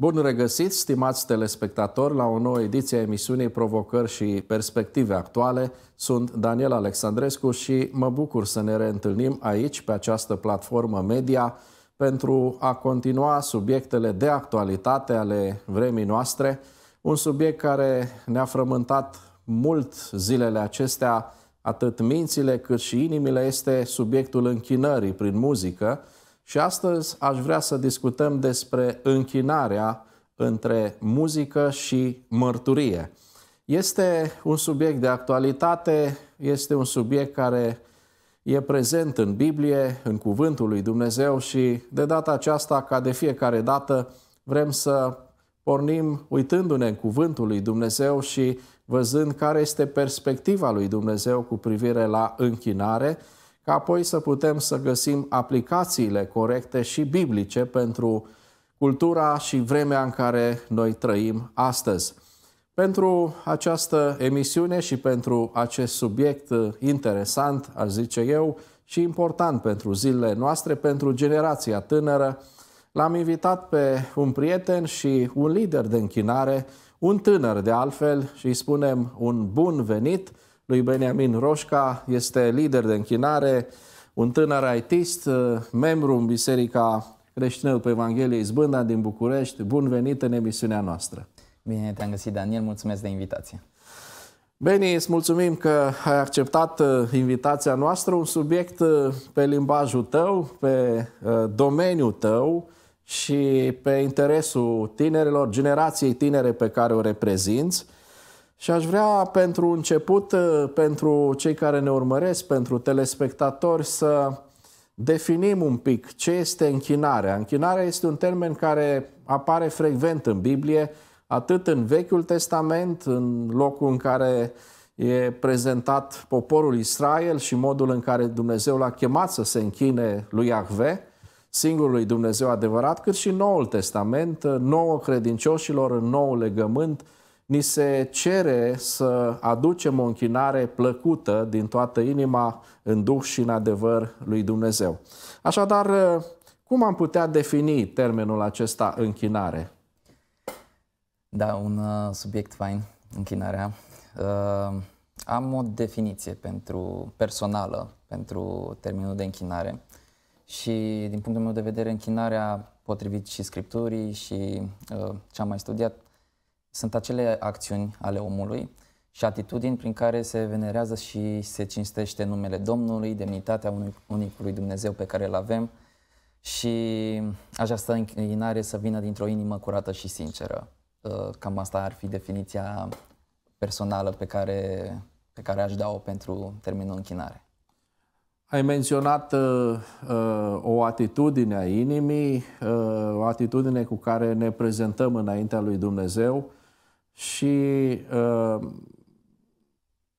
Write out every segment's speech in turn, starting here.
Bun regăsit, stimați telespectatori, la o nouă ediție a emisiunii Provocări și Perspective Actuale. Sunt Daniel Alexandrescu și mă bucur să ne reîntâlnim aici, pe această platformă media, pentru a continua subiectele de actualitate ale vremii noastre, un subiect care ne-a frământat mult zilele acestea, atât mințile cât și inimile, este subiectul închinării prin muzică, și astăzi aș vrea să discutăm despre închinarea între muzică și mărturie. Este un subiect de actualitate, este un subiect care e prezent în Biblie, în Cuvântul lui Dumnezeu și de data aceasta, ca de fiecare dată, vrem să pornim uitându-ne în Cuvântul lui Dumnezeu și văzând care este perspectiva lui Dumnezeu cu privire la închinare ca apoi să putem să găsim aplicațiile corecte și biblice pentru cultura și vremea în care noi trăim astăzi. Pentru această emisiune și pentru acest subiect interesant, aș zice eu, și important pentru zilele noastre, pentru generația tânără, l-am invitat pe un prieten și un lider de închinare, un tânăr de altfel, și îi spunem un bun venit, lui Benjamin Roșca, este lider de închinare, un tânăr artist, uh, membru în Biserica Creștină pe Evanghelie Izbânda din București. Bun venit în emisiunea noastră! Bine te-am găsit, Daniel, mulțumesc de invitație! Beni, îți mulțumim că ai acceptat uh, invitația noastră, un subiect uh, pe limbajul tău, pe domeniul tău și pe interesul tinerilor, generației tinere pe care o reprezinți. Și aș vrea pentru început, uh, pentru cei care ne urmăresc, pentru telespectatori, să definim un pic ce este închinarea. Închinarea este un termen care apare frecvent în Biblie, atât în Vechiul Testament, în locul în care e prezentat poporul Israel și modul în care Dumnezeu l-a chemat să se închine lui Iahve, singurului Dumnezeu adevărat, cât și Noul Testament, uh, nouă credincioșilor în nou legământ, ni se cere să aducem o închinare plăcută din toată inima, în duh și în adevăr lui Dumnezeu. Așadar, eh, cum am putea defini termenul acesta închinare? Da, un eh, subiect fain, închinarea. Uh, am o definiție pentru personală pentru termenul de închinare și din punctul meu de vedere închinarea potrivit și scripturii și uh, ce am mai studiat sunt acele acțiuni ale omului și atitudini prin care se venerează și se cinstește numele Domnului, demnitatea unicului Dumnezeu pe care îl avem și această închinare să vină dintr-o inimă curată și sinceră. Uh, cam asta ar fi definiția personală pe care, pe care aș da-o pentru termenul închinare. Ai menționat uh, uh o atitudine a inimii, uh, o atitudine cu care ne prezentăm înaintea lui Dumnezeu și uh,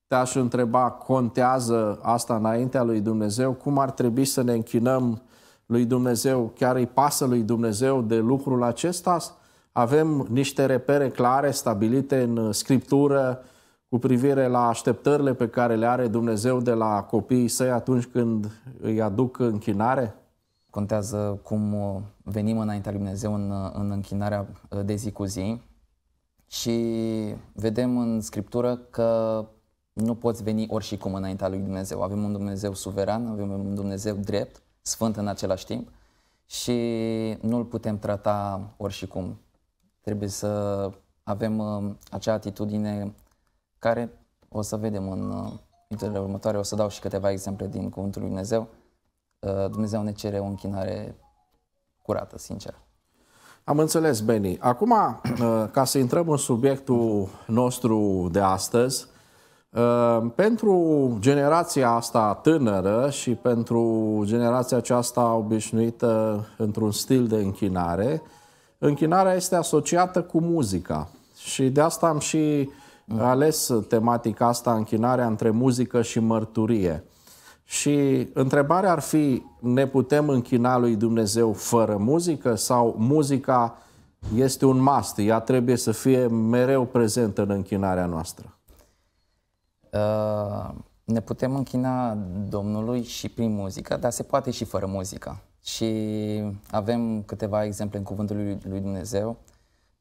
te-aș întreba, contează asta înaintea lui Dumnezeu? Cum ar trebui să ne închinăm lui Dumnezeu? Chiar îi pasă lui Dumnezeu de lucrul acesta? Avem niște repere clare stabilite în Scriptură cu privire la așteptările pe care le are Dumnezeu de la copiii săi atunci când îi aduc închinare? Contează cum uh, venim înaintea lui Dumnezeu în, uh, în închinarea de zi cu zi și vedem în Scriptură că nu poți veni oricum cum înaintea lui Dumnezeu. Avem un Dumnezeu suveran, avem un Dumnezeu drept, sfânt în același timp și nu-l putem trata oricum. Trebuie să avem uh, acea atitudine care o să vedem în minutele uh, următoare. O să dau și câteva exemple din Cuvântul lui Dumnezeu. Uh, Dumnezeu ne cere o închinare curată, sinceră. Am înțeles, Beni. Acum, uh, ca să intrăm în subiectul nostru de astăzi, uh, pentru generația asta tânără și pentru generația aceasta obișnuită într-un stil de închinare, închinarea este asociată cu muzica. Și de asta am și ales tematica asta, închinarea între muzică și mărturie. Și întrebarea ar fi, ne putem închina lui Dumnezeu fără muzică sau muzica este un must, ea trebuie să fie mereu prezentă în închinarea noastră? Uh, ne putem închina Domnului și prin muzică, dar se poate și fără muzică. Și avem câteva exemple în cuvântul lui, lui Dumnezeu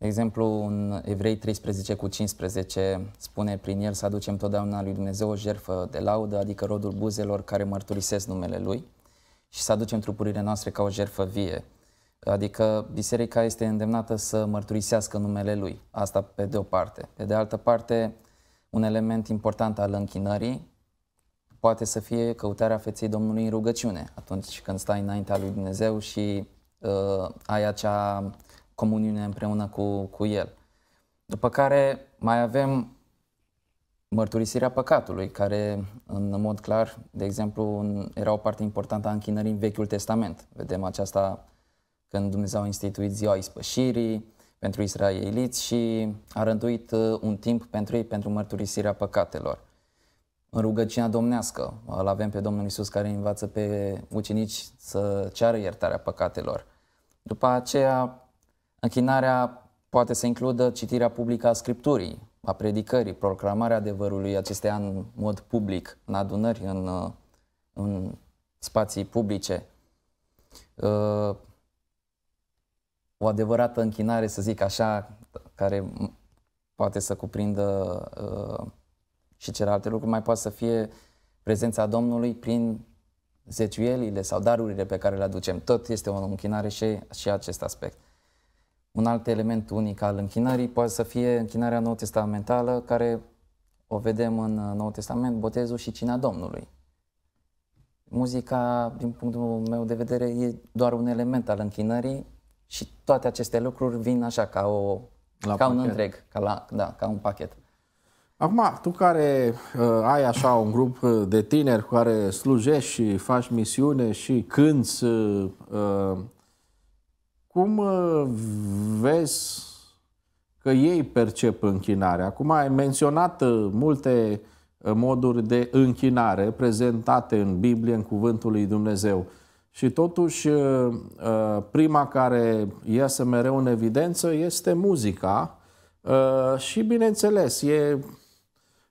de exemplu, în Evrei 13 cu 15 spune, prin el să aducem totdeauna lui Dumnezeu o jerfă de laudă, adică rodul buzelor care mărturisesc numele Lui și să aducem trupurile noastre ca o jerfă vie. Adică biserica este îndemnată să mărturisească numele Lui. Asta pe de o parte. Pe de altă parte, un element important al închinării poate să fie căutarea feței Domnului în rugăciune, atunci când stai înaintea lui Dumnezeu și uh, ai acea comuniune împreună cu, cu El. După care mai avem mărturisirea păcatului, care în mod clar, de exemplu, era o parte importantă a închinării în Vechiul Testament. Vedem aceasta când Dumnezeu a instituit ziua ispășirii pentru israeliți și a rânduit uh, un timp pentru ei pentru mărturisirea păcatelor. În rugăciunea domnească, uh, îl avem pe Domnul Isus care învață pe ucenici să ceară iertarea păcatelor. După aceea, Închinarea poate să includă citirea publică a Scripturii, a predicării, proclamarea adevărului acestea în mod public, în adunări, în, uh, în spații publice. Uh, o adevărată închinare, să zic așa, care poate să cuprindă uh, și celelalte lucruri, mai poate să fie prezența Domnului prin zeciuielile sau darurile pe care le aducem. Tot este o închinare și, și acest aspect. Un alt element unic al închinării poate să fie închinarea nou testamentală, care o vedem în uh, Noul Testament, botezul și cina Domnului. Muzica, din punctul meu de vedere, e doar un element al închinării și toate aceste lucruri vin așa ca, o, la ca un întreg, ca, la, da, ca un pachet. Acum, tu care uh, ai așa un grup uh, de tineri cu care slujești și faci misiune și cânți uh, uh, cum uh, vezi că ei percep închinarea? Acum ai menționat uh, multe uh, moduri de închinare prezentate în Biblie, în Cuvântul lui Dumnezeu. Și totuși, prima care iese mereu în evidență este muzica și, bineînțeles, e,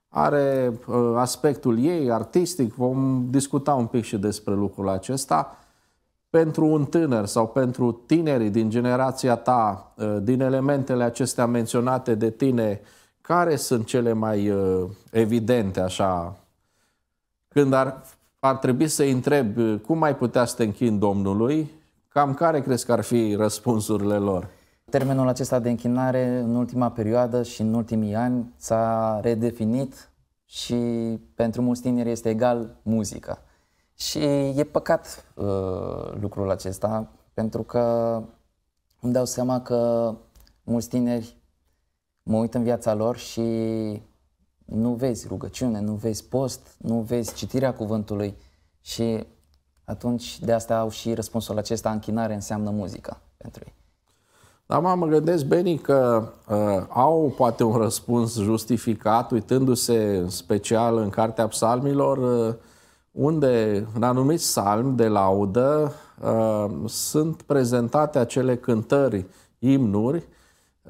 are aspectul ei artistic. Vom discuta un pic și despre lucrul acesta pentru un tânăr sau pentru tinerii din generația ta, ă, din elementele acestea menționate de tine, care sunt cele mai ă, evidente, așa, când ar, ar trebui să-i întreb ă, cum ai putea să te închin Domnului, cam care crezi că ar fi răspunsurile lor? Termenul acesta de închinare în ultima perioadă și în ultimii ani s-a redefinit și pentru mulți tineri este egal muzica. Și e păcat uh, lucrul acesta, pentru că îmi dau seama că mulți tineri mă uit în viața lor și nu vezi rugăciune, nu vezi post, nu vezi citirea cuvântului și atunci de asta au și răspunsul acesta, închinare înseamnă muzica pentru ei. Da, mă, mă gândesc, Beni, că uh, au poate un răspuns justificat, uitându-se în special în Cartea Psalmilor, uh, unde în anumit salmi de laudă uh, sunt prezentate acele cântări, imnuri,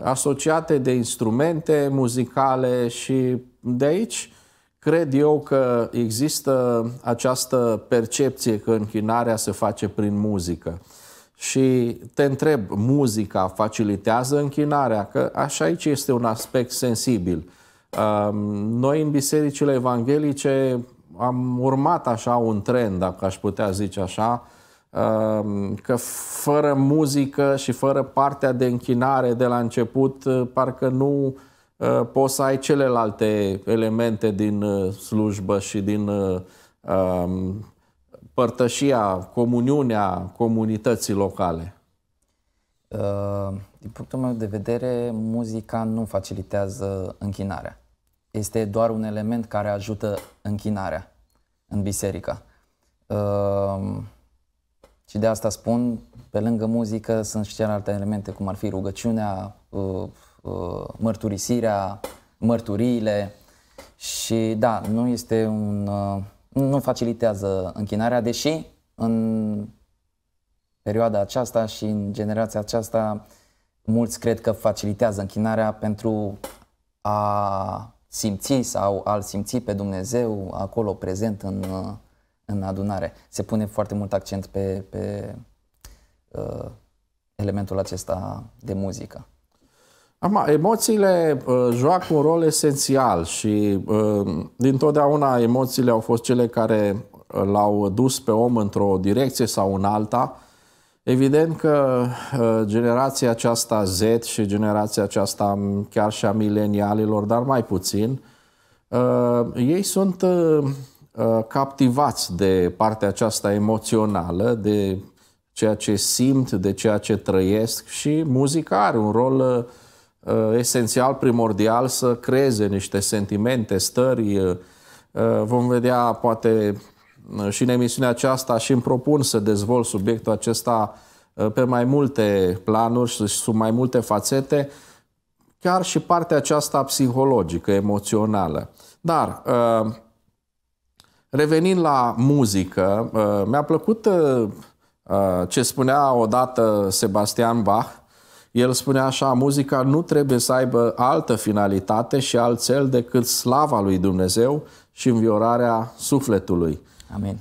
asociate de instrumente muzicale și de aici cred eu că există această percepție că închinarea se face prin muzică. Și te întreb, muzica facilitează închinarea? Că așa aici este un aspect sensibil. Uh, noi în bisericile evanghelice am urmat așa un trend, dacă aș putea zice așa, uh, că fără muzică și fără partea de închinare de la început, uh, parcă nu uh, poți să ai celelalte elemente din slujbă și din um, părtășia, comuniunea comunității locale. Din punctul meu de vedere, muzica nu facilitează închinarea. Este doar un element care ajută închinarea în biserică. Ehm, și de asta spun, pe lângă muzică sunt și celelalte elemente, cum ar fi rugăciunea, ă, ă, mărturisirea, mărturiile. Și da, nu este un... Ă, nu facilitează închinarea, deși în perioada aceasta și în generația aceasta mulți cred că facilitează închinarea pentru a simți sau al simți pe Dumnezeu acolo prezent în, uh, în adunare. Se pune foarte mult accent pe, pe uh, elementul acesta de muzică. Am, emoțiile uh, joacă un rol esențial și uh, dintotdeauna emoțiile au fost cele care uh, l-au dus pe om într-o direcție sau în alta Evident că uh, generația aceasta Z și generația aceasta chiar și a milenialilor, dar mai puțin, uh, ei sunt uh, captivați de partea aceasta emoțională, de ceea ce simt, de ceea ce trăiesc și muzica are un rol esențial, primordial să creeze niște sentimente, stări. Vom vedea poate și în emisiunea aceasta și îmi propun să dezvolt subiectul acesta uh, pe mai multe planuri și sub mai multe fațete, chiar și partea aceasta psihologică, emoțională. Dar uh, revenind la muzică, uh, mi-a plăcut ce spunea odată Sebastian Bach, el spunea așa, muzica nu trebuie să aibă altă finalitate și alt cel decât slava lui Dumnezeu și înviorarea sufletului. Amin.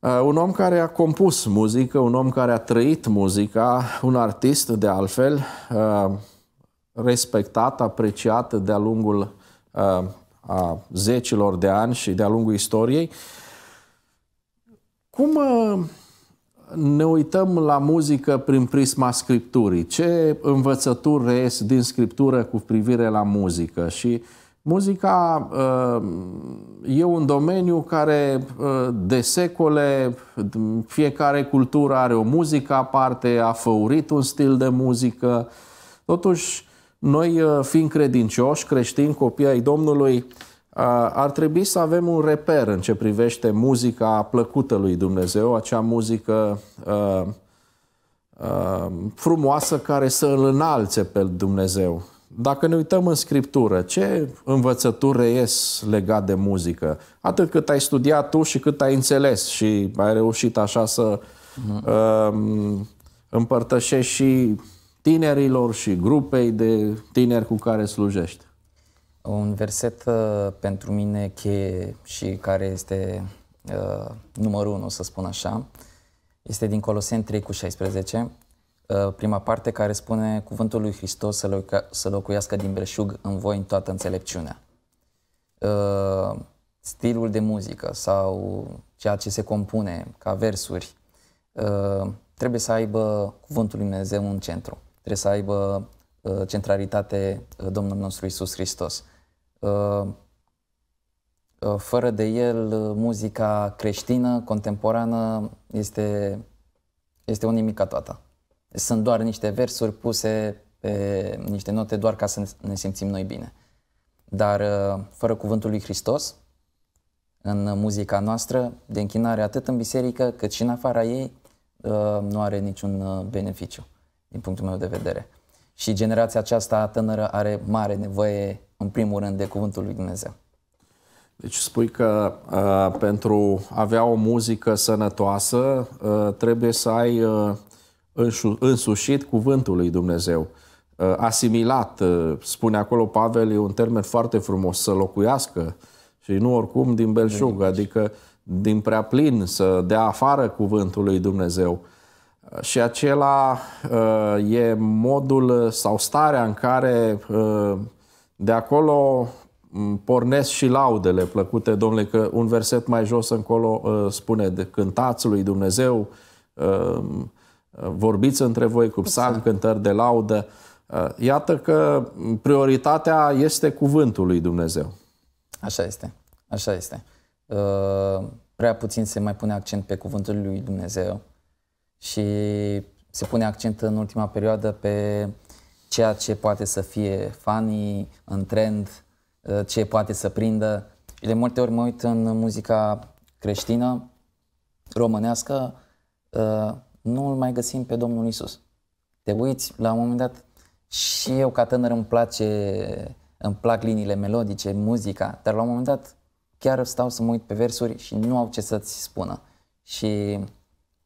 Uh, un om care a compus muzică, un om care a trăit muzica, un artist de altfel, uh, respectat, apreciat de-a lungul uh, a zecilor de ani și de-a lungul istoriei. Cum ne uităm la muzică prin prisma Scripturii? Ce învățături reies din Scriptură cu privire la muzică? Și uh, Muzica uh, e un domeniu care uh, de secole fiecare cultură are o muzică aparte, a făurit un stil de muzică. Totuși, noi uh, fiind credincioși, creștini, copii ai Domnului, ar trebui să avem un reper în ce privește muzica plăcută lui Dumnezeu, acea muzică frumoasă care să îl înalțe pe Dumnezeu. Dacă ne uităm în scriptură, ce învățături reies legat de muzică? Atât cât ai studiat tu și cât ai înțeles și ai reușit așa să uh, împărtășești și tinerilor și grupei de tineri cu care slujești. Un verset uh, pentru mine cheie și care este uh, numărul unu să spun așa, este din Coloseni 3 cu 16 Ă, prima parte care spune cuvântul lui Hristos să, loca, să locuiască din breșug în voi în toată înțelepciunea. Ă, stilul de muzică sau ceea ce se compune ca versuri ă, trebuie să aibă cuvântul lui Dumnezeu în centru. Trebuie să aibă centralitate Domnul nostru Isus Hristos. Fără de el, muzica creștină, contemporană, este, este o nimica toată sunt doar niște versuri puse pe niște note doar ca să ne simțim noi bine. Dar uh, fără cuvântul lui Hristos, în muzica noastră, de închinare atât în biserică cât și în afara ei, uh, nu are niciun uh, beneficiu, din punctul meu de vedere. Și generația aceasta tânără are mare nevoie, în primul rând, de cuvântul lui Dumnezeu. Deci spui că uh, pentru a avea o muzică sănătoasă uh, trebuie să ai uh, însușit cuvântul lui Dumnezeu, uh, asimilat, uh, spune acolo Pavel, e un termen foarte frumos, să locuiască și nu oricum din belșug, adică din prea plin, să dea afară cuvântul lui Dumnezeu. Uh, și acela e modul sau starea în care de acolo mm, pornesc și laudele plăcute Domnule, că un verset mai jos încolo spune de cântați lui Dumnezeu, vorbiți între voi cu exact. psalm, cântări de laudă. Uh, iată că prioritatea este cuvântul lui Dumnezeu. Așa este, așa este. Uh, prea puțin se mai pune accent pe cuvântul lui Dumnezeu și se pune accent în ultima perioadă pe ceea ce poate să fie fanii, în trend, uh, ce poate să prindă. Și de multe ori mă uit în muzica creștină, românească, nu îl mai găsim pe Domnul Isus. Te uiți, la un moment dat, și eu ca tânăr îmi place, îmi plac liniile melodice, muzica, dar la un moment dat chiar stau să mă uit pe versuri și nu au ce să-ți spună. Și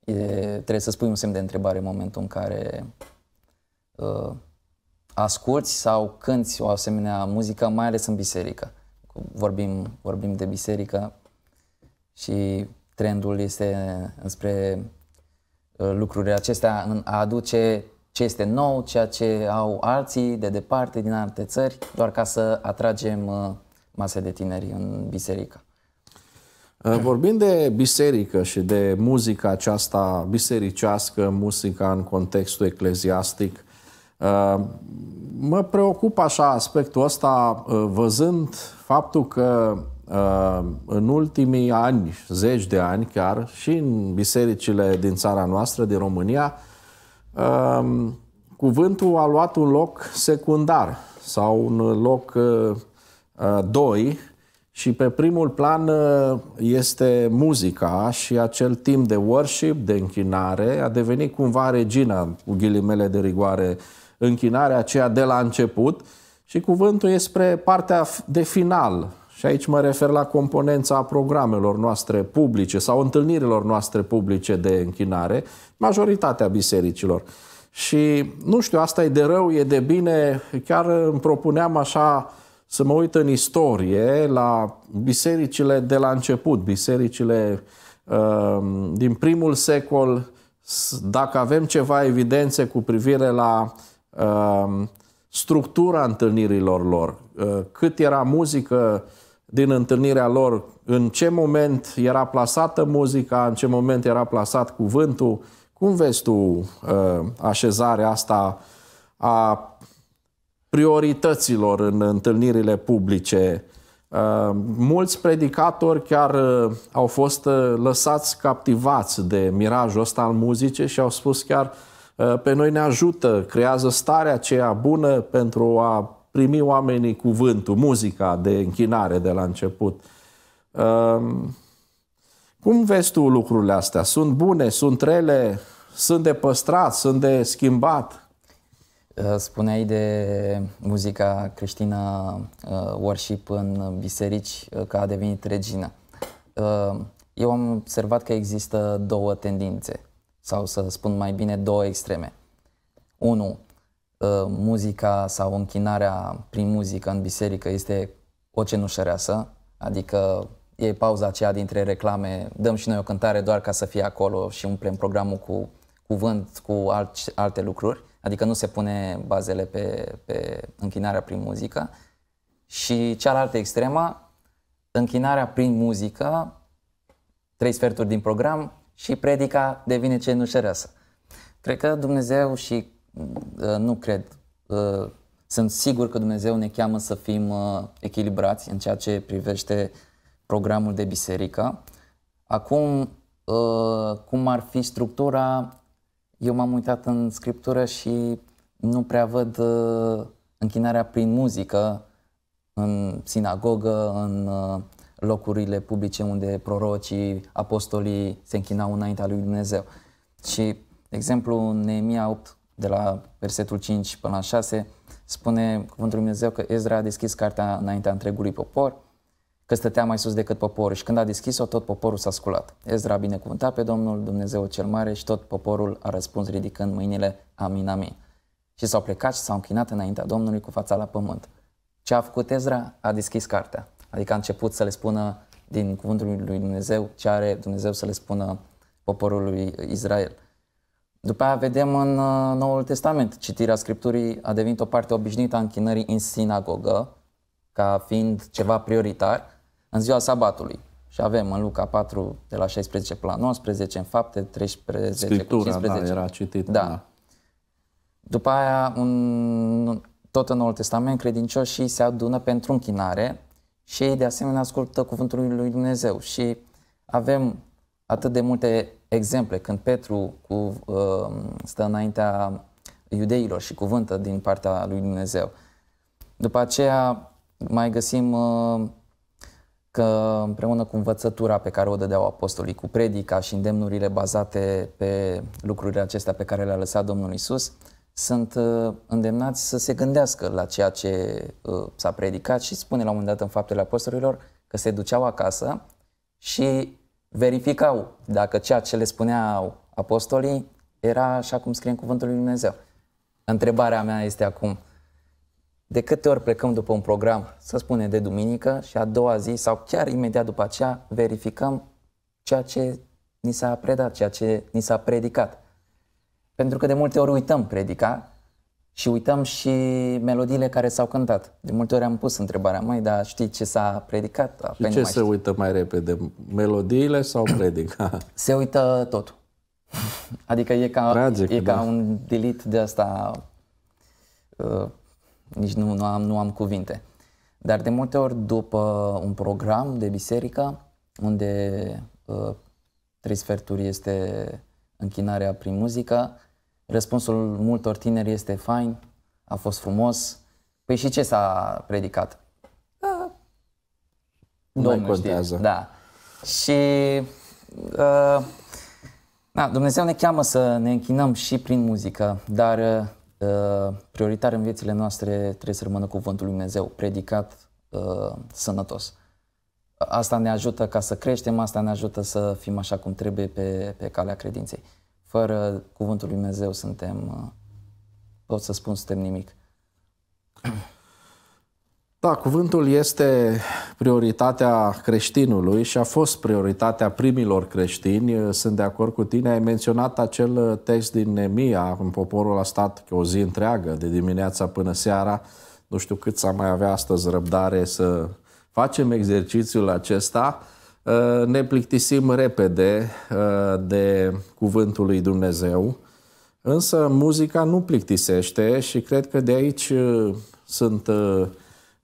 e, trebuie să spui un semn de întrebare în momentul în care uh, asculți sau cânti o asemenea muzică, mai ales în biserică. Vorbim, vorbim de biserică și trendul este înspre Uh, lucrurile acestea în a aduce ce este nou, ceea ce au alții de departe, din alte țări, doar ca să atragem uh, mase de tineri în biserică. Uh, vorbind de biserică și de muzica aceasta bisericească, muzica în contextul ecleziastic, mă preocupă așa aspectul ăsta văzând faptul că Ehm, în ultimii ani, zeci de ani chiar, și în bisericile din țara noastră, din România, ehm, cuvântul a luat un loc secundar sau un loc eh, eh, doi și pe primul plan eh, este muzica și acel timp de worship, de închinare, a devenit cumva regina, cu ghilimele de rigoare, închinarea aceea de la început și cuvântul e spre partea de final și aici mă refer la componența programelor noastre publice sau întâlnirilor noastre publice de închinare, majoritatea bisericilor. Și nu știu, asta e de rău, e de bine, chiar îmi propuneam așa să mă uit în istorie la bisericile de la început, bisericile uh, din primul secol, dacă avem ceva evidențe cu privire la uh, structura întâlnirilor lor, uh, cât era muzică, din întâlnirea lor în ce moment era plasată muzica, în ce moment era plasat cuvântul. Cum vezi tu uh, așezarea asta a priorităților în întâlnirile publice? Uh, mulți predicatori chiar uh, au fost lăsați captivați de mirajul ăsta al muzicii și au spus chiar pe noi ne ajută, creează starea aceea bună pentru a primi oamenii cuvântul, muzica de închinare de la început. Ehm, cum vezi tu lucrurile astea? Sunt bune, sunt rele, sunt de păstrat, sunt de schimbat? Ă, spuneai de muzica creștină ă, worship în biserici ă, că a devenit regină. Eu am observat că există două tendințe, sau să spun mai bine două extreme. Unu, Ă, muzica sau închinarea prin muzică în biserică este o cenușăreasă, adică e pauza aceea dintre reclame, dăm și noi o cântare doar ca să fie acolo și umplem programul cu cuvânt, cu alt, alte lucruri, adică nu se pune bazele pe, pe închinarea prin muzică. Și cealaltă extremă, închinarea prin muzică, trei sferturi din program și predica devine cenușăreasă. Cred că Dumnezeu și Ă, nu cred. Ă, sunt sigur că Dumnezeu ne cheamă să fim ă, echilibrați în ceea ce privește programul de biserică. Acum, cum ar fi structura, eu m-am uitat în scriptură și nu prea văd închinarea prin muzică în sinagogă, în locurile publice unde prorocii, apostolii se închinau înaintea lui Dumnezeu. Și, de exemplu, Neemia 8 de la versetul 5 până la 6, spune Cuvântul Lui Dumnezeu că Ezra a deschis cartea înaintea întregului popor, că stătea mai sus decât poporul și când a deschis-o, tot poporul s-a sculat. Ezra a binecuvântat pe Domnul Dumnezeu cel mare și tot poporul a răspuns ridicând mâinile, amin, amin. Și s-au plecat și s-au închinat înaintea Domnului cu fața la pământ. Ce a făcut Ezra? A deschis cartea. Adică a început să le spună din cuvântul lui Dumnezeu ce are Dumnezeu să le spună poporului Israel. După aia vedem în uh, Noul Testament, citirea Scripturii a devenit o parte obișnuită a închinării în sinagogă, ca fiind ceva prioritar, în ziua sabatului. Și avem în Luca 4, de la 16 până la 19, în fapte 13 Scriptura, cu 15. Da, era citit. Da. da. După aia, un, tot în Noul Testament, credincioșii se adună pentru închinare și ei de asemenea ascultă cuvântul lui Dumnezeu. Și avem atât de multe exemple, când Petru cu, um, stă înaintea iudeilor și cuvântă din partea lui Dumnezeu. După aceea mai găsim uh, că împreună cu învățătura pe care o dădeau apostolii, cu predica și îndemnurile bazate pe lucrurile acestea pe care le-a lăsat Domnul Isus, sunt uh, îndemnați să se gândească la ceea ce uh, s-a predicat și spune la un moment dat în Faptele Apostolilor că se duceau acasă și verificau dacă ceea ce le spuneau apostolii era așa cum scrie în Cuvântul lui Dumnezeu. Întrebarea mea este acum, de câte ori plecăm după un program, să spune de duminică, și a doua zi sau chiar imediat după aceea verificăm ceea ce ni s-a predat, ceea ce ni s-a predicat. Pentru că de multe ori uităm predica și uităm și melodiile care s-au cântat. De multe ori am pus întrebarea, mai, dar știi ce s-a predicat? Și ce se uită mai repede, melodiile sau predica? Se uită tot Adică e ca, Tragic, e da. ca un delete de asta, uh, nici nu, nu, am, nu am cuvinte. Dar de multe ori după un program de biserică, unde uh, trei sferturi este închinarea prin muzică, Răspunsul multor tineri este fain, a fost frumos. Păi și ce s-a predicat? Da. Nu contează. Da. Și uh, da, Dumnezeu ne cheamă să ne închinăm și prin muzică, dar uh, prioritar în viețile noastre trebuie să rămână cuvântul lui Dumnezeu, predicat uh, sănătos. Asta ne ajută ca să creștem, asta ne ajută să fim așa cum trebuie pe, pe calea credinței. Fără cuvântul Lui Dumnezeu suntem, uh, pot să spun, suntem nimic. Da, cuvântul este prioritatea creștinului și a fost prioritatea primilor creștini. Sunt de acord cu tine. Ai menționat acel text din Nemia, când poporul a stat o zi întreagă, de dimineața până seara. Nu știu cât s-a mai avea astăzi răbdare să facem exercițiul acesta. Eh, ne plictisim repede eh, de cuvântul lui Dumnezeu, însă muzica nu plictisește și cred că de aici eh, sunt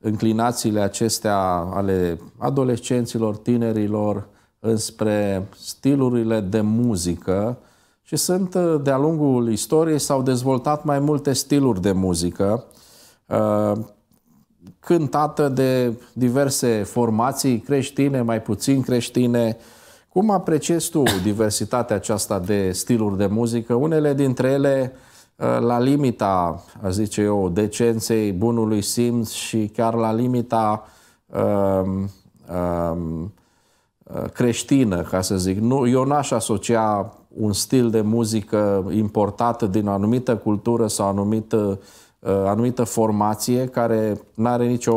înclinațiile acestea ale adolescenților, tinerilor, înspre stilurile de muzică și sunt, de-a lungul istoriei, s-au dezvoltat mai multe stiluri de muzică cântată de diverse formații creștine, mai puțin creștine. Cum apreciezi tu diversitatea aceasta de stiluri de muzică? Unele dintre ele uh, la limita, aș zice eu, decenței, bunului simț și chiar la limita um, um, uh, creștină, ca să zic. Nu, eu n-aș asocia un stil de muzică importat din o anumită cultură sau anumită Uh, anumită formație care nu are nicio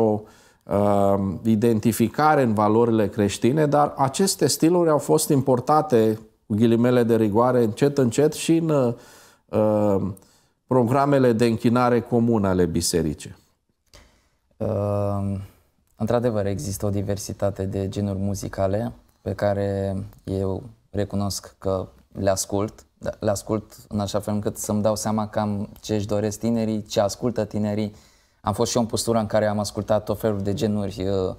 uh, identificare în valorile creștine, dar aceste stiluri au fost importate, cu ghilimele de rigoare, încet, încet și în uh, uh programele de închinare comună ale bisericii. Uh, într-adevăr, există o diversitate de genuri muzicale pe care eu recunosc că le ascult da, le ascult în așa fel încât să-mi dau seama cam ce își doresc tinerii, ce ascultă tinerii. Am fost și eu în postura în care am ascultat tot felul de genuri uh,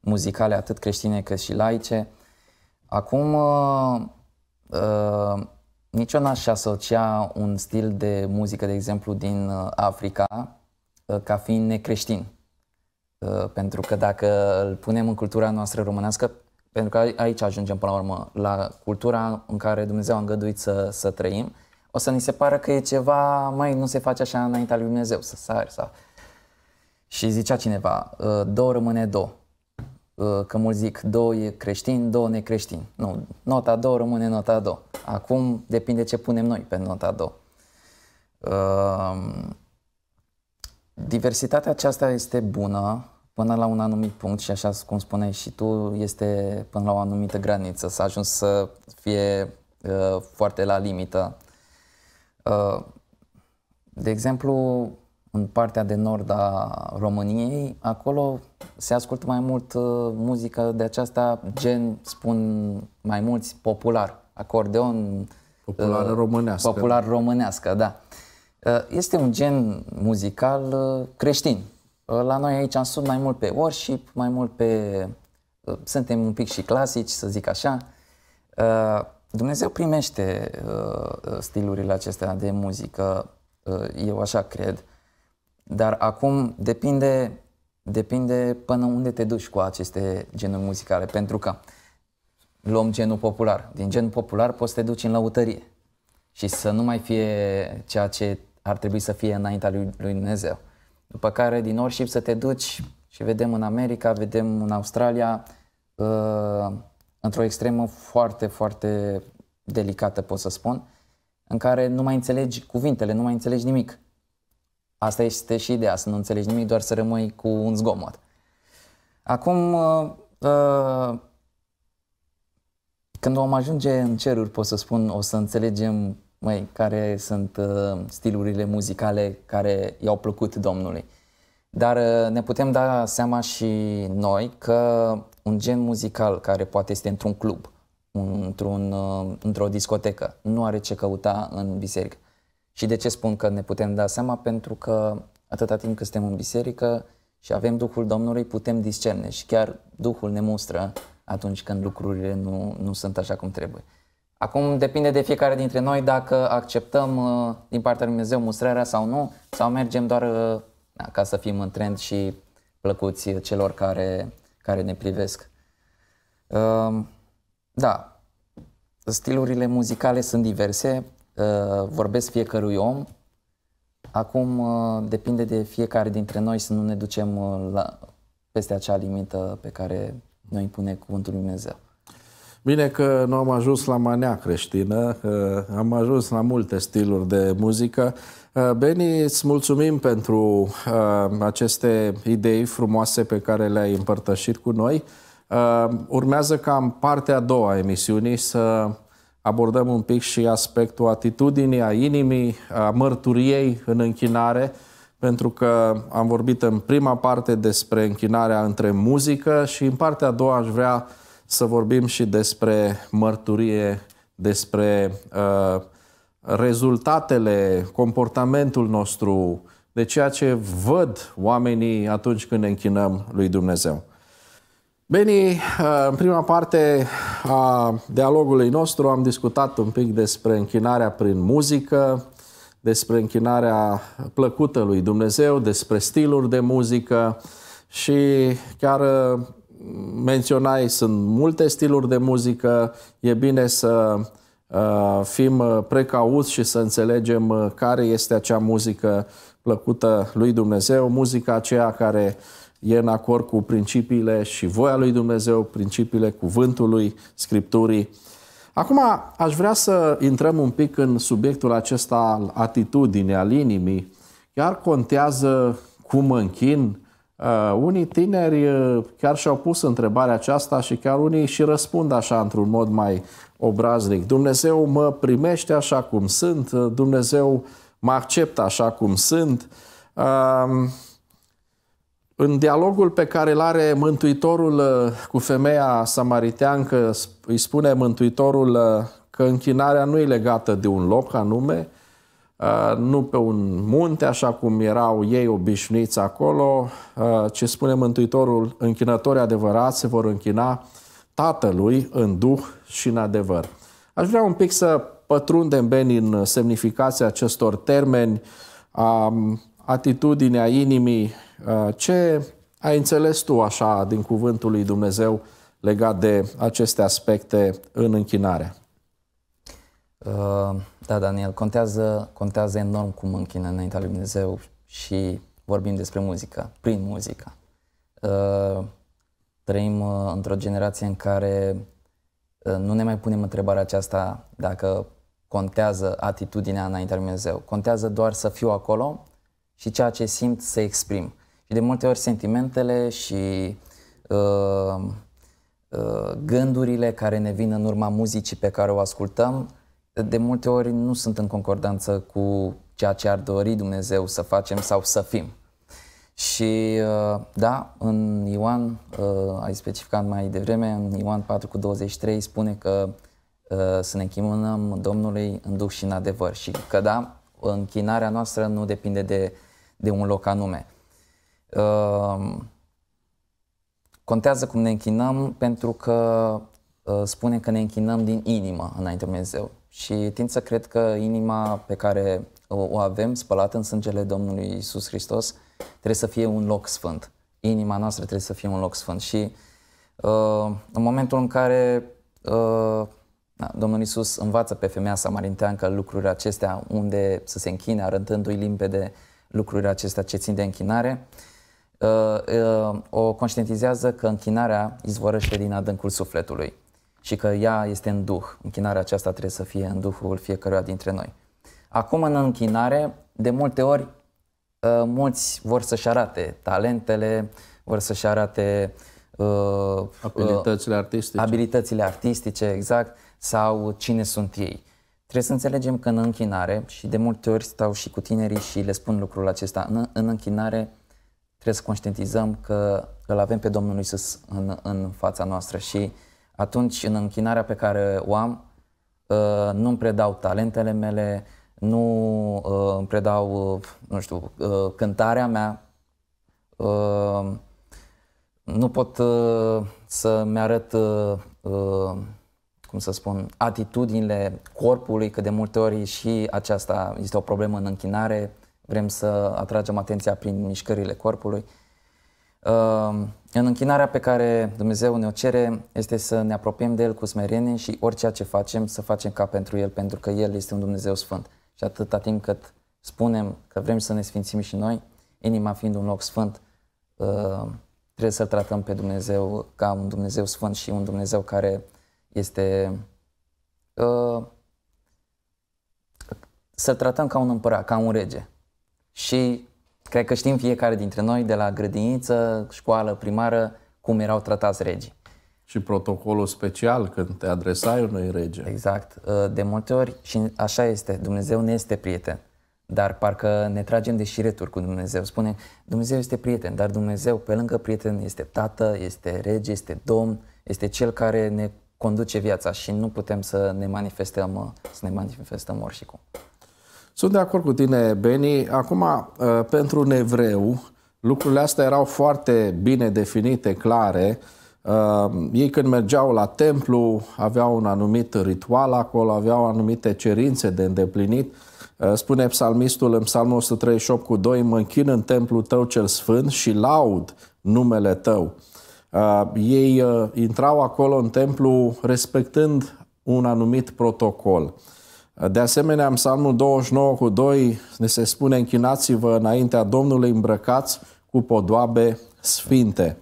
muzicale, atât creștine cât și laice. Acum, uh, uh, nici eu n-aș asocia un stil de muzică, de exemplu, din uh, Africa, uh, ca fiind necreștin. Uh, pentru că dacă îl punem în cultura noastră românească, pentru că aici ajungem până la urmă, la cultura în care Dumnezeu a îngăduit să, să trăim, o să ni se pară că e ceva, mai nu se face așa înaintea lui Dumnezeu, să sari, să... Și zicea cineva, uh, două rămâne două. Uh, că mulți zic, două e creștin, două necreștin. Nu, nota două rămâne nota două. Acum depinde ce punem noi pe nota două. Uh, diversitatea aceasta este bună, până la un anumit punct și așa cum spuneai și tu, este până la o anumită graniță, să ajungi să fie uh, foarte la limită. Uh, de exemplu, în partea de nord a României, acolo se ascultă mai mult uh, muzică de aceasta, gen, spun mai mulți, popular, acordeon. Popular uh, românească. Popular românească, da. Uh, este un gen muzical uh, creștin Uh, la noi aici în sud mai mult pe worship, mai mult pe... Uh, suntem un pic și clasici, să zic așa. Uh, Dumnezeu primește stilurile acestea de muzică, eu așa cred. Dar acum depinde, depinde până unde te duci cu aceste genuri muzicale, pentru că luăm genul popular. Din genul popular poți să te duci în lăutărie și să nu mai fie ceea ce ar trebui să fie înaintea lui, lui Dumnezeu. După care din Orship să te duci și vedem în America, vedem în Australia, uh, într-o extremă foarte, foarte delicată, pot să spun, în care nu mai înțelegi cuvintele, nu mai înțelegi nimic. Asta este și ideea, să nu înțelegi nimic, doar să rămâi cu un zgomot. Acum, uh, uh, când vom ajunge în ceruri, pot să spun, o să înțelegem măi, care sunt uh, stilurile muzicale care i-au plăcut Domnului. Dar uh, ne putem da seama și noi că un gen muzical care poate este într-un club, într-un, uh, într-o discotecă, nu are ce căuta în biserică. Și de ce spun că ne putem da seama? Pentru că atâta timp cât suntem în biserică și avem Duhul Domnului, putem discerne și chiar Duhul ne mustră atunci când lucrurile nu, nu sunt așa cum trebuie. Acum depinde de fiecare dintre noi dacă acceptăm uh, din partea lui Dumnezeu mustrarea sau nu, sau mergem doar uh, ca să fim în trend și plăcuți celor care, care ne privesc. Uh, da, stilurile muzicale sunt diverse, vorbesc fiecărui om. Acum depinde de fiecare dintre noi să nu ne ducem la, peste acea limită pe care noi impune Cuvântul Lui Dumnezeu. Bine că nu am ajuns la manea creștină, am ajuns la multe stiluri de muzică. Uh, Beni, îți mulțumim pentru uh, aceste idei frumoase pe care le-ai împărtășit cu noi. Uh, urmează ca în partea a doua a emisiunii să abordăm un pic și aspectul atitudinii, a inimii, a mărturiei în închinare, pentru că am vorbit în prima parte despre închinarea între muzică și în partea a doua aș vrea să vorbim și despre mărturie, despre uh, rezultatele, comportamentul nostru, de ceea ce văd oamenii atunci când ne închinăm lui Dumnezeu. Beni, uh, în prima parte a dialogului nostru am discutat un pic despre închinarea prin muzică, despre închinarea plăcută lui Dumnezeu, despre stiluri de muzică și chiar uh, menționai, sunt multe stiluri de muzică, e bine să uh, fim uh, precauți și să înțelegem uh, care este acea muzică plăcută lui Dumnezeu, muzica aceea care e în acord cu principiile și voia lui Dumnezeu, principiile cuvântului, scripturii. Acum aș vrea să intrăm un pic în subiectul acesta al atitudinii, al inimii. Chiar contează cum mă închin, Uh, unii tineri uh, chiar și-au pus întrebarea aceasta și chiar unii și răspund așa într-un mod mai obraznic. Dumnezeu mă primește așa cum sunt, uh, Dumnezeu mă acceptă așa cum sunt. Uh, în dialogul pe care îl are Mântuitorul uh, cu femeia samariteancă, îi spune Mântuitorul că închinarea nu e legată de un loc anume, Uh, nu pe un munte, așa cum erau ei obișnuiți acolo, uh, ci spune Mântuitorul, închinătorii adevărați se vor închina Tatălui în Duh și în adevăr. Aș vrea un pic să pătrundem, bine în semnificația acestor termeni, a atitudinea inimii, uh, ce ai înțeles tu așa din cuvântul lui Dumnezeu legat de aceste aspecte în închinare? Uh da, Daniel, contează, contează enorm cum închină înaintea lui Dumnezeu și vorbim despre muzică, prin muzică. Uh, trăim uh, într-o generație în care uh, nu ne mai punem întrebarea aceasta dacă contează atitudinea înaintea lui Dumnezeu. Contează doar să fiu acolo și ceea ce simt să exprim. Și de multe ori sentimentele și uh, uh, gândurile care ne vin în urma muzicii pe care o ascultăm de multe ori nu sunt în concordanță cu ceea ce ar dori Dumnezeu să facem sau să fim. Și uh, da, în Ioan, uh, ai specificat mai devreme, în Ioan 4 cu 23 spune că uh, să ne închinăm Domnului în duh și în adevăr și că da, închinarea noastră nu depinde de, de un loc anume. Contează cum ne închinăm pentru că spune că ne închinăm din inimă înainte Dumnezeu și tind să cred că inima pe care o avem spălată în sângele Domnului Isus Hristos trebuie să fie un loc sfânt. Inima noastră trebuie să fie un loc sfânt și uh, în momentul în care uh, da, Domnul Isus învață pe femeia samarinteancă lucrurile acestea unde să se închine, arătându-i limpede lucrurile acestea ce țin de închinare, uh, uh, o conștientizează că închinarea izvorăște din adâncul sufletului și că ea este în Duh. Închinarea aceasta trebuie să fie în Duhul fiecăruia dintre noi. Acum, în închinare, de multe ori, ă, mulți vor să-și arate talentele, vor să-și arate ă, ă, abilitățile artistice. Abilitățile artistice, exact, sau cine sunt ei. Trebuie să înțelegem că în închinare, și de multe ori stau și cu tinerii și le spun lucrul acesta, în, în închinare trebuie să conștientizăm că îl avem pe Domnul Isus în, în fața noastră și uh, atunci, în închinarea pe care o am, uh, nu mi predau talentele mele, nu uh, îmi predau, uh, nu știu, cântarea mea, nu pot să-mi arăt, cum să spun, atitudinile corpului, că de multe ori și aceasta este o problemă în închinare, vrem să atragem atenția prin mișcările corpului. În închinarea pe care Dumnezeu ne-o cere este să ne apropiem de El cu smerenie și orice ce facem să facem ca pentru El, pentru că El este un Dumnezeu Sfânt. Și atâta timp cât spunem că vrem să ne sfințim și noi, inima fiind un loc sfânt, uh, trebuie să-L tratăm pe Dumnezeu ca un Dumnezeu Sfânt și un Dumnezeu care este... Uh, Să-L tratăm ca un împărat, ca un rege. Și Cred că știm fiecare dintre noi de la grădiniță, școală, primară, cum erau tratați regii. Și protocolul special când te adresai unui rege. Exact. Uh, de multe ori, și așa este, Dumnezeu ne este prieten, dar parcă ne tragem de șireturi cu Dumnezeu. Spune, Dumnezeu este prieten, dar Dumnezeu, pe lângă prieten, este tată, este rege, este domn, este cel care ne conduce viața și nu putem să ne manifestăm, uh, să ne manifestăm oricum. Sunt de acord cu tine, Beni. Acum, uh, pentru un evreu, lucrurile astea erau foarte bine definite, clare. Uh, ei când mergeau la templu aveau un anumit ritual acolo, aveau anumite cerințe de îndeplinit. Uh, spune psalmistul în psalmul 138 cu 2, mă închin în templu, tău cel sfânt și laud numele tău. Ei intrau acolo în templu respectând un anumit protocol. De asemenea, în Psalmul 29 cu 2 ne se spune închinați-vă înaintea Domnului îmbrăcați cu podoabe sfinte.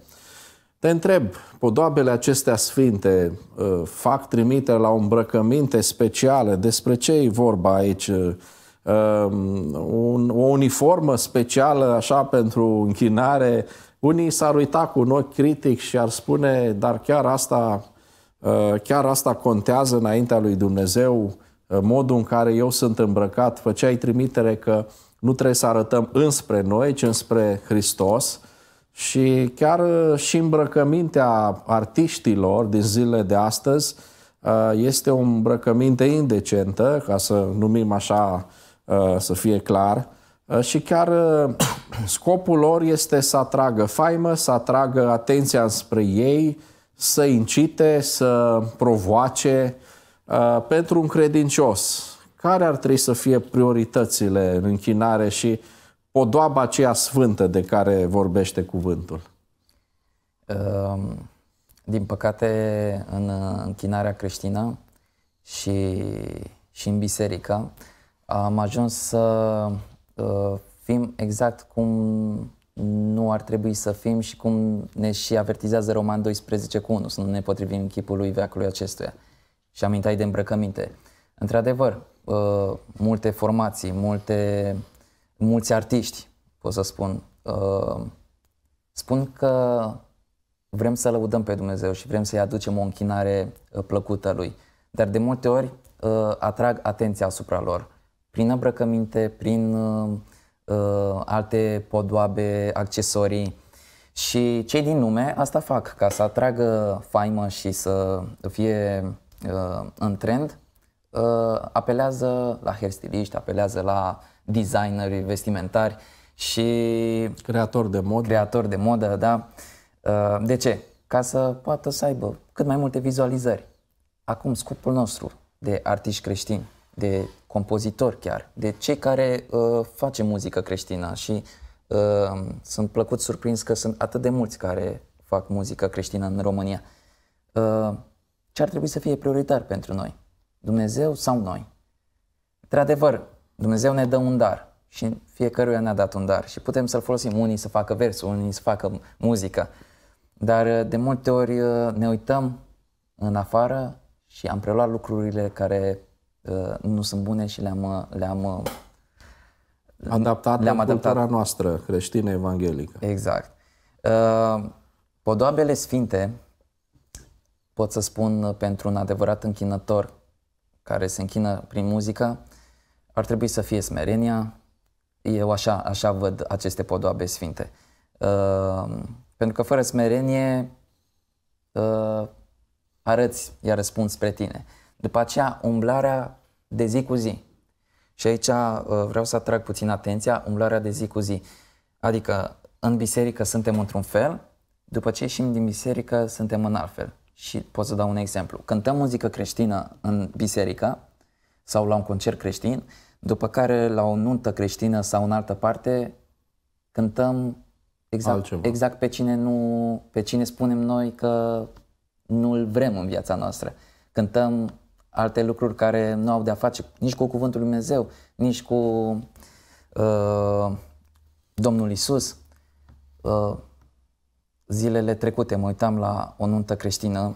Te întreb, podoabele acestea sfinte uh, fac trimitere la o îmbrăcăminte specială? Despre ce e vorba aici? Uh, um, o uniformă specială așa pentru închinare? Unii s-ar uita cu un ochi critic și ar spune, dar chiar asta, uh, chiar asta contează înaintea lui Dumnezeu? modul în care eu sunt îmbrăcat, făceai trimitere că nu trebuie să arătăm înspre noi, ci înspre Hristos și chiar uh, și îmbrăcămintea artiștilor din zilele de astăzi uh, este o îmbrăcăminte indecentă, ca să numim așa uh, să fie clar, și chiar scopul lor este să atragă faimă, să atragă atenția spre ei, să incite, să provoace, Uh, pentru un credincios, care ar trebui să fie prioritățile în închinare și podoaba aceea sfântă de care vorbește cuvântul? Um, din păcate, în uh, închinarea creștină și, și în biserică, am ajuns să uh, fim exact cum nu ar trebui să fim și cum ne și avertizează Roman 12 cu 1, să nu ne potrivim chipului veacului acestuia și amintai de îmbrăcăminte. Într-adevăr, uh, multe formații, multe, mulți artiști, pot să spun, uh, spun că vrem să lăudăm pe Dumnezeu și vrem să-i aducem o închinare uh, plăcută lui. Dar de multe ori atrag atenția asupra lor prin îmbrăcăminte, prin alte podoabe, accesorii. Și cei din lume asta fac ca să atragă faimă și să fie Uh, în trend, uh, apelează la hairstyliști, apelează la designeri vestimentari și... Creator de modă. Creator de modă, da. Uh, de ce? Ca să poată să aibă cât mai multe vizualizări. Acum, scopul nostru de artiști creștini, de compozitori chiar, de cei care uh, face muzică creștină și uh, sunt plăcut surprins că sunt atât de mulți care fac muzică creștină în România. Uh, ce ar trebui să fie prioritar pentru noi? Dumnezeu sau noi? Într-adevăr, Dumnezeu ne dă un dar și fiecăruia ne-a dat un dar și putem să-l folosim unii să facă versuri, unii să facă muzică, dar uh, de multe ori uh, ne uităm în afară și am preluat lucrurile care uh, nu sunt bune și le-am, le-am adaptat le-am la adaptat. cultura noastră creștină evanghelică. Exact. Podoabele sfinte pot să spun uh, pentru un adevărat închinător care se închină prin muzică, ar trebui să fie smerenia. Eu așa, așa văd aceste podoabe sfinte. Uh, pentru că fără smerenie uh, arăți, iar răspuns spre tine. După aceea, umblarea de zi cu zi. Și aici uh, vreau să atrag puțin atenția, umblarea de zi cu zi. Adică, în biserică suntem într-un fel, după ce ieșim din biserică, suntem în alt fel. Și pot să dau un exemplu. Cântăm muzică creștină în biserică sau la un concert creștin, după care la o nuntă creștină sau în altă parte cântăm exact, Altceva. exact pe, cine nu, pe cine spunem noi că nu-l vrem în viața noastră. Cântăm alte lucruri care nu au de-a face nici cu Cuvântul Lui Dumnezeu, nici cu uh, Domnul Isus. Uh, zilele trecute mă uitam la o nuntă creștină,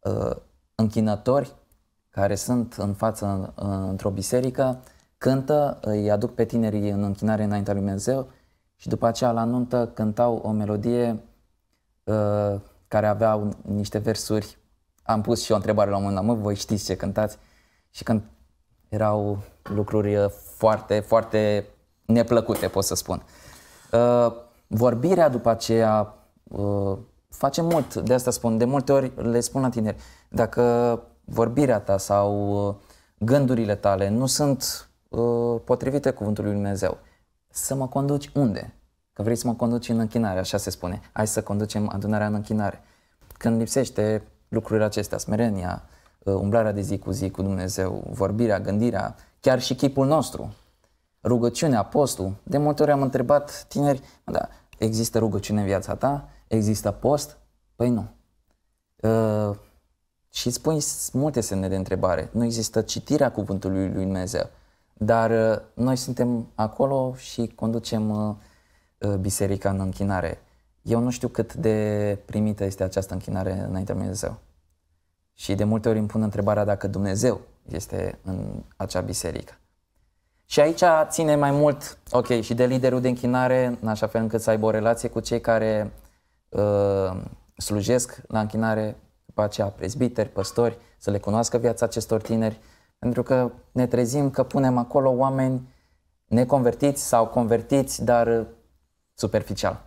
uh, închinători care sunt în față într-o biserică, cântă, îi aduc pe tinerii în închinare înaintea lui Dumnezeu și după aceea la nuntă cântau o melodie uh, care avea niște versuri. Am pus și o întrebare la un moment dat, mă, voi știți ce cântați? Și când erau lucruri uh, foarte, foarte neplăcute, pot să spun. Vorbirea după aceea Uh, facem face mult, de asta spun, de multe ori le spun la tineri, dacă vorbirea ta sau uh, gândurile tale nu sunt uh, potrivite cuvântului Lui Dumnezeu, să mă conduci unde? Că vrei să mă conduci în închinare, așa se spune. Hai să conducem adunarea în închinare. Când lipsește lucrurile acestea, smerenia, umblarea de zi cu zi cu Dumnezeu, vorbirea, gândirea, chiar și chipul nostru, rugăciunea, postul. De multe ori am întrebat tineri, da, există rugăciune în viața ta? Există post? Păi nu. Uh, și îți pui multe semne de întrebare. Nu există citirea cuvântului lui Dumnezeu. Dar uh, noi suntem acolo și conducem uh, biserica în închinare. Eu nu știu cât de primită este această închinare înaintea lui Dumnezeu. Și de multe ori îmi pun întrebarea dacă Dumnezeu este în acea biserică. Și aici ține mai mult, ok, și de liderul de închinare, în așa fel încât să aibă o relație cu cei care Uh, slujesc la închinare, după aceea prezbiteri, păstori, să le cunoască viața acestor tineri, pentru că ne trezim că punem acolo oameni neconvertiți sau convertiți, dar uh, superficial.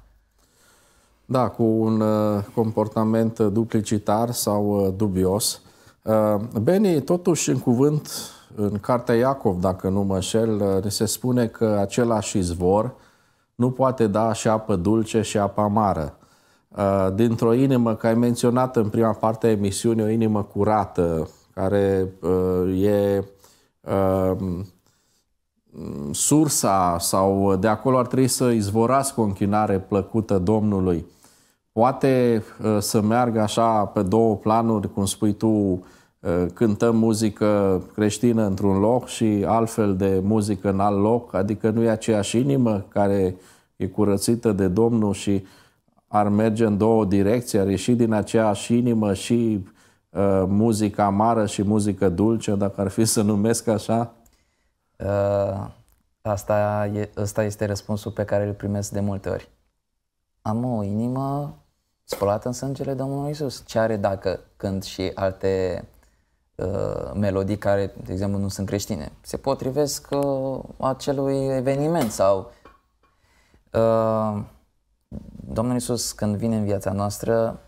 Da, cu un uh, comportament duplicitar sau dubios. Beni, totuși, în cuvânt, în Cartea Iacov, dacă nu mă șel, se spune că același izvor nu poate da și apă dulce și apă amară. Uh, dintr-o inimă, ca ai menționat în prima parte a emisiunii, o inimă curată, care uh, e um, sursa sau de acolo ar trebui să izvorască o închinare plăcută Domnului. Poate uh, să meargă așa pe două planuri, cum spui tu, cântăm muzică creștină într-un loc și altfel de muzică în alt loc, adică nu e aceeași inimă care e curățită de Domnul și uh, ar merge în două direcții, ar ieși din aceeași inimă și uh, muzică amară și muzică dulce, dacă ar fi să numesc așa? Uh, asta, e, asta este răspunsul pe care îl primesc de multe ori. Am o inimă spălată în sângele Domnului Isus. Ce are dacă când și alte uh, melodii care, de exemplu, nu sunt creștine, se potrivesc uh, acelui eveniment sau... Uh, Domnul Iisus când vine în viața noastră,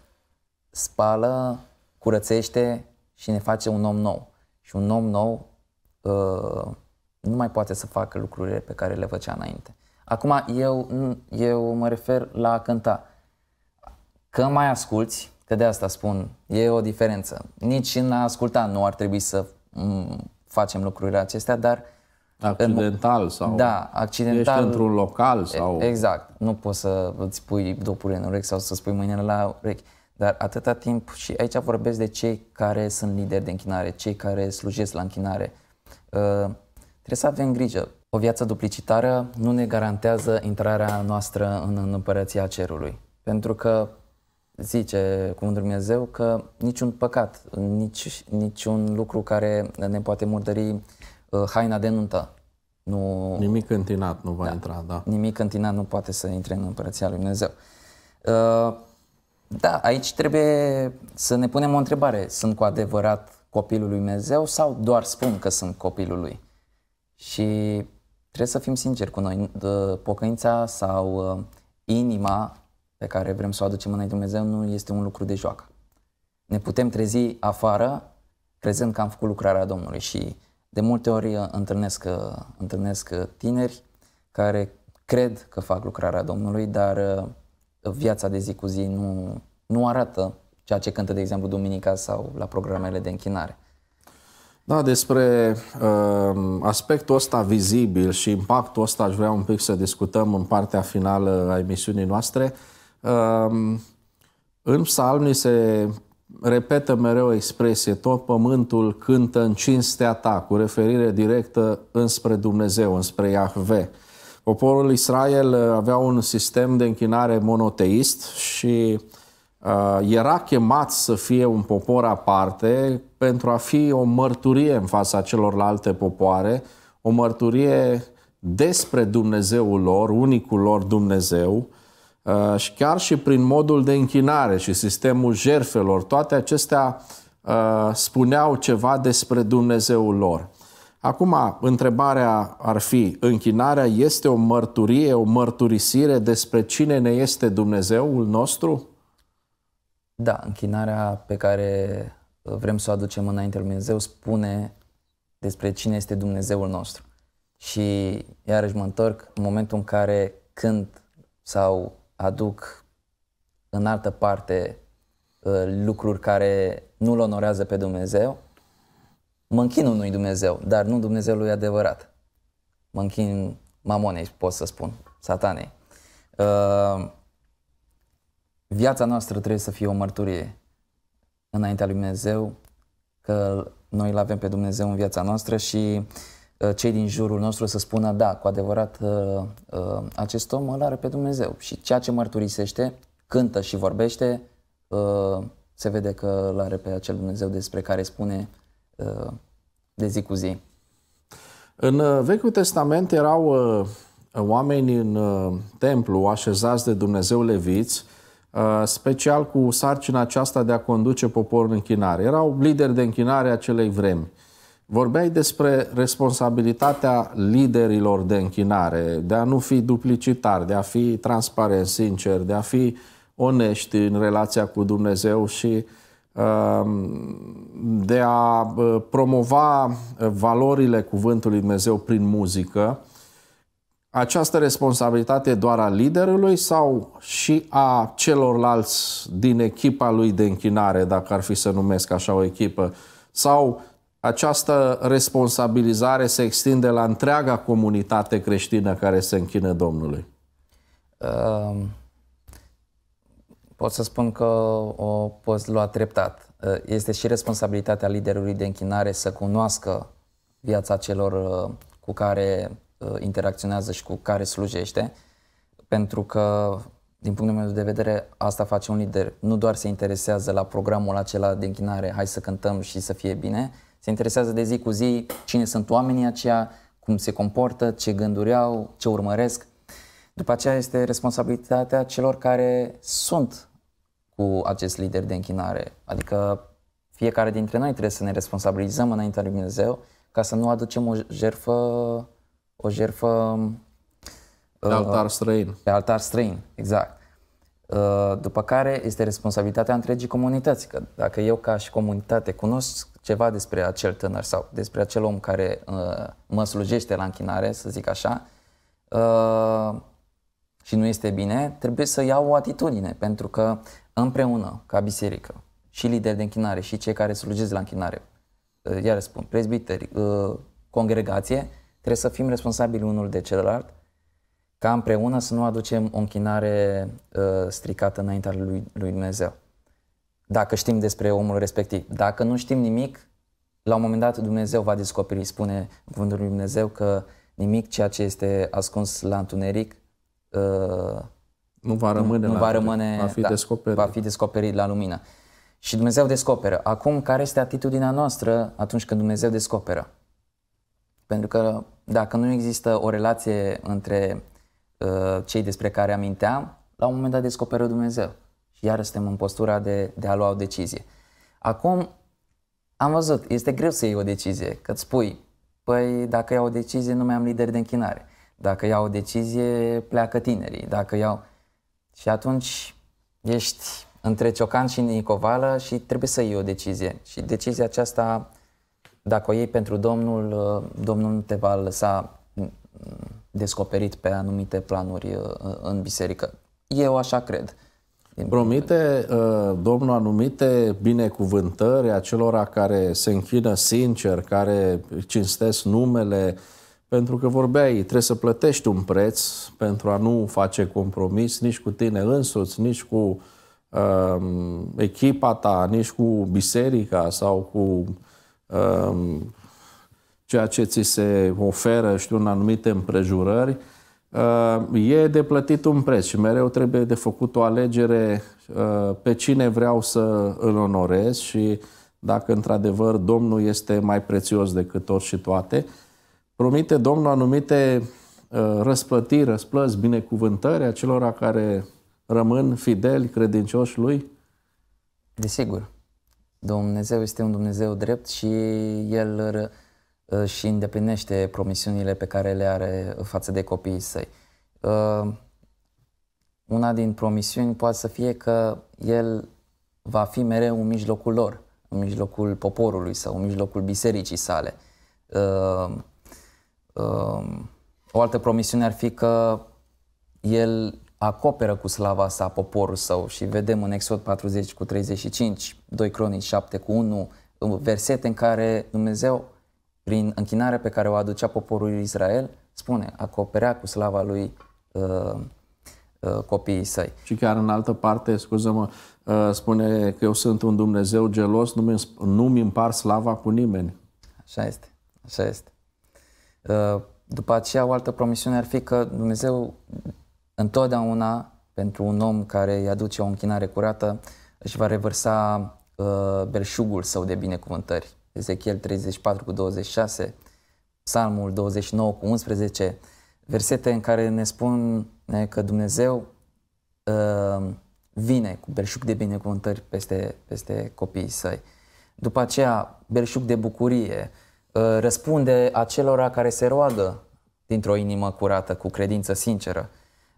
spală, curățește și ne face un om nou. Și un om nou uh, nu mai poate să facă lucrurile pe care le făcea înainte. Acum, eu, eu mă refer la a cânta. Că mai asculți, că de asta spun, e o diferență. Nici în a asculta nu ar trebui să mm, facem lucrurile acestea, dar uh, Accidental sau da, accidental, ești într-un local sau... Exact. Nu poți să îți pui dopuri în urechi sau să spui mâinile la urechi. Dar atâta timp, și aici vorbesc de cei care sunt lideri de închinare, cei care slujesc la închinare. Uh, trebuie să avem grijă. O viață duplicitară nu ne garantează intrarea noastră în, în împărăția cerului. Pentru că zice Cuvântul Dumnezeu că niciun păcat, nici, niciun lucru care ne poate murdări Uh, haina de nuntă. Nu, nimic întinat nu va da, intra, da. Nimic întinat nu poate să intre în Împărăția Lui Dumnezeu. Uh, da, aici trebuie să ne punem o întrebare. Sunt cu adevărat copilul lui Dumnezeu sau doar spun că sunt copilul lui? Și trebuie să fim sinceri cu noi. Uh, pocăința sau inima pe care vrem să o aducem înainte Dumnezeu nu este un lucru de joacă. Ne putem trezi afară crezând că am făcut lucrarea Domnului și de multe ori uh, întâlnesc, uh, întâlnesc uh, tineri care cred că fac lucrarea Domnului, dar viața de zi cu zi nu, nu arată ceea ce cântă, de exemplu, duminica sau la programele de închinare. Da, despre uh, aspectul ăsta vizibil și impactul ăsta aș vrea un pic să discutăm în partea finală a emisiunii noastre. Uh, în psalmi se repetă mereu o expresie, tot pământul cântă în cinstea ta, cu referire directă înspre Dumnezeu, înspre Iahve. Poporul Israel uh, avea un sistem de închinare monoteist și uh, era chemat să fie un popor aparte pentru a fi o mărturie în fața celorlalte popoare, o mărturie despre Dumnezeul lor, unicul lor Dumnezeu, Uh, și chiar și prin modul de închinare și sistemul jerfelor, toate acestea uh, spuneau ceva despre Dumnezeul lor. Acum, întrebarea ar fi, închinarea este o mărturie, o mărturisire despre cine ne este Dumnezeul nostru? Da, închinarea pe care uh, vrem să o aducem înainte lui Dumnezeu spune despre cine este Dumnezeul nostru. Și iarăși mă întorc în momentul în care cânt sau aduc în altă parte uh, lucruri care nu-L onorează pe Dumnezeu, mă închin unui Dumnezeu, dar nu Dumnezeului adevărat. Mă închin mamonei, pot să spun, satanei. Uh, viața noastră trebuie să fie o mărturie înaintea lui Dumnezeu că noi îl avem pe Dumnezeu în viața noastră și Uh, cei din jurul nostru să spună da, cu adevărat uh, uh, acest om îl are pe Dumnezeu și ceea ce mărturisește, cântă și vorbește, se vede că îl are pe acel Dumnezeu despre care spune de zi cu zi. În Vechiul Testament erau oameni în templu așezați de Dumnezeu leviți, special cu sarcina aceasta de a conduce poporul în închinare. Erau lideri de închinare acelei vremi. Vorbeai despre responsabilitatea liderilor de închinare, de a nu fi duplicitar, de a fi transparent, sincer, de a fi onești în relația cu Dumnezeu și um, de a uh, promova valorile Cuvântului Dumnezeu prin muzică. Această responsabilitate e doar a liderului sau și a celorlalți din echipa lui de închinare, dacă ar fi să numesc așa o echipă? Sau această responsabilizare se extinde la întreaga comunitate creștină care se închină Domnului? Ehm, pot să spun că o poți lua treptat. Ehm, este și responsabilitatea liderului de închinare să cunoască viața celor ehm, cu care interacționează și cu care slujește, pentru că, din punctul meu de vedere, asta face un lider. Nu doar se interesează la programul acela de închinare, hai să cântăm și să fie bine, se interesează de zi cu zi cine sunt oamenii aceia, cum se comportă, ce gânduri au, ce urmăresc. După aceea este responsabilitatea celor care sunt cu acest lider de închinare. Adică fiecare dintre noi trebuie să ne responsabilizăm înaintea lui Dumnezeu ca să nu aducem o jerfă, o jerfă pe altar străin. Pe altar străin, exact. Uh, după care este responsabilitatea întregii comunități. Că dacă eu ca și comunitate cunosc ceva despre acel tânăr sau despre acel om care uh, mă slujește la închinare, să zic așa, uh, și nu este bine, trebuie să iau o atitudine, pentru că împreună, ca biserică, și lideri de închinare, și cei care slujesc la închinare, iar spun, prezbiteri, congregație, trebuie să fim responsabili unul de celălalt ca împreună să nu aducem o închinare uh, stricată înaintea lui, lui Dumnezeu. Dacă știm despre omul respectiv. Dacă nu știm nimic, la un moment dat Dumnezeu va descoperi, spune cuvântul lui Dumnezeu că nimic ceea ce este ascuns la întuneric uh, nu va rămâne, nu, nu va, rămâne va, fi da, descoperit. va fi descoperit la lumină. Și Dumnezeu descoperă. Acum, care este atitudinea noastră atunci când Dumnezeu descoperă? Pentru că dacă nu există o relație între Uh, cei despre care aminteam, la un moment dat descoperă Dumnezeu. Și iar suntem în postura de, de a lua o decizie. Acum, am văzut, este greu să iei o decizie, că îți spui, păi dacă iau o decizie nu mai am lideri de închinare, dacă iau o decizie pleacă tinerii, dacă iau... Și atunci ești între Ciocan și Nicovală și trebuie să iei o decizie. Și decizia aceasta, dacă o iei pentru Domnul, uh, Domnul nu te va lăsa descoperit pe anumite planuri uh, în biserică. Eu așa cred. Promite uh, Domnul anumite binecuvântări acelora care se închină sincer, care cinstesc numele, pentru că vorbeai, trebuie să plătești un preț pentru a nu face compromis nici cu tine însuți, nici cu uh, echipa ta, nici cu biserica sau cu uh, ceea ce ți se oferă, știu, în anumite împrejurări, uh, e de plătit un preț și mereu trebuie de făcut o alegere uh, pe cine vreau să îl onorez și dacă într-adevăr Domnul este mai prețios decât tot și toate, promite Domnul anumite uh, răsplătiri, răsplăți, binecuvântări celor care rămân fideli, credincioși lui? Desigur. Dumnezeu este un Dumnezeu drept și El Uh, și îndeplinește promisiunile pe care le are față de copiii săi. Uh, una din promisiuni poate să fie că el va fi mereu în mijlocul lor, în mijlocul poporului sau în mijlocul bisericii sale. Uh, o altă promisiune ar fi că el acoperă cu slava sa poporul său și vedem în Exod 40 cu 35, 2 Cronici 7 cu 1, versete în care Dumnezeu prin închinarea pe care o aducea poporul Israel, spune, acoperea cu slava lui uh, uh, copiii săi. Și chiar în altă parte, scuză-mă, uh, spune că eu sunt un Dumnezeu gelos, nu-mi, nu-mi împar slava cu nimeni. Așa este, așa este. Uh, după aceea, o altă promisiune ar fi că Dumnezeu întotdeauna, pentru un om care îi aduce o închinare curată, își va revărsa uh, belșugul său de binecuvântări. Ezechiel 34 cu 26, Psalmul 29 cu 11, versete în care ne spun că Dumnezeu uh, vine cu berșuc de binecuvântări peste, peste copiii săi. După aceea, berșuc de bucurie, uh, răspunde acelora care se roagă dintr-o inimă curată, cu credință sinceră.